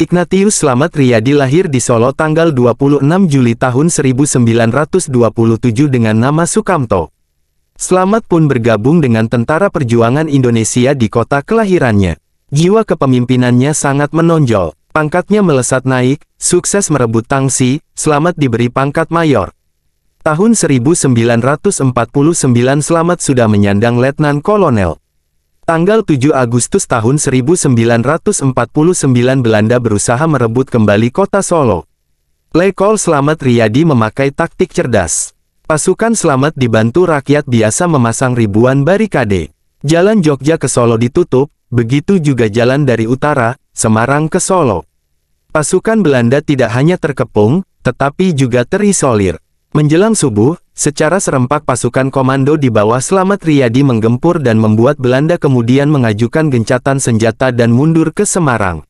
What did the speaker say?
Ignatius Slamet Riyadi lahir di Solo tanggal 26 Juli tahun 1927 dengan nama Sukamto. Slamet pun bergabung dengan Tentara Perjuangan Indonesia di kota kelahirannya. Jiwa kepemimpinannya sangat menonjol, pangkatnya melesat naik, sukses merebut tangsi, Slamet diberi pangkat mayor. Tahun 1949 Slamet sudah menyandang Letnan Kolonel. Tanggal 7 Agustus tahun 1949 Belanda berusaha merebut kembali kota Solo. Lekol Slamet Riyadi memakai taktik cerdas. Pasukan Slamet dibantu rakyat biasa memasang ribuan barikade. Jalan Jogja ke Solo ditutup, begitu juga jalan dari utara, Semarang ke Solo. Pasukan Belanda tidak hanya terkepung, tetapi juga terisolir. Menjelang subuh, secara serempak pasukan komando di bawah Selamat Riyadi menggempur dan membuat Belanda kemudian mengajukan gencatan senjata dan mundur ke Semarang.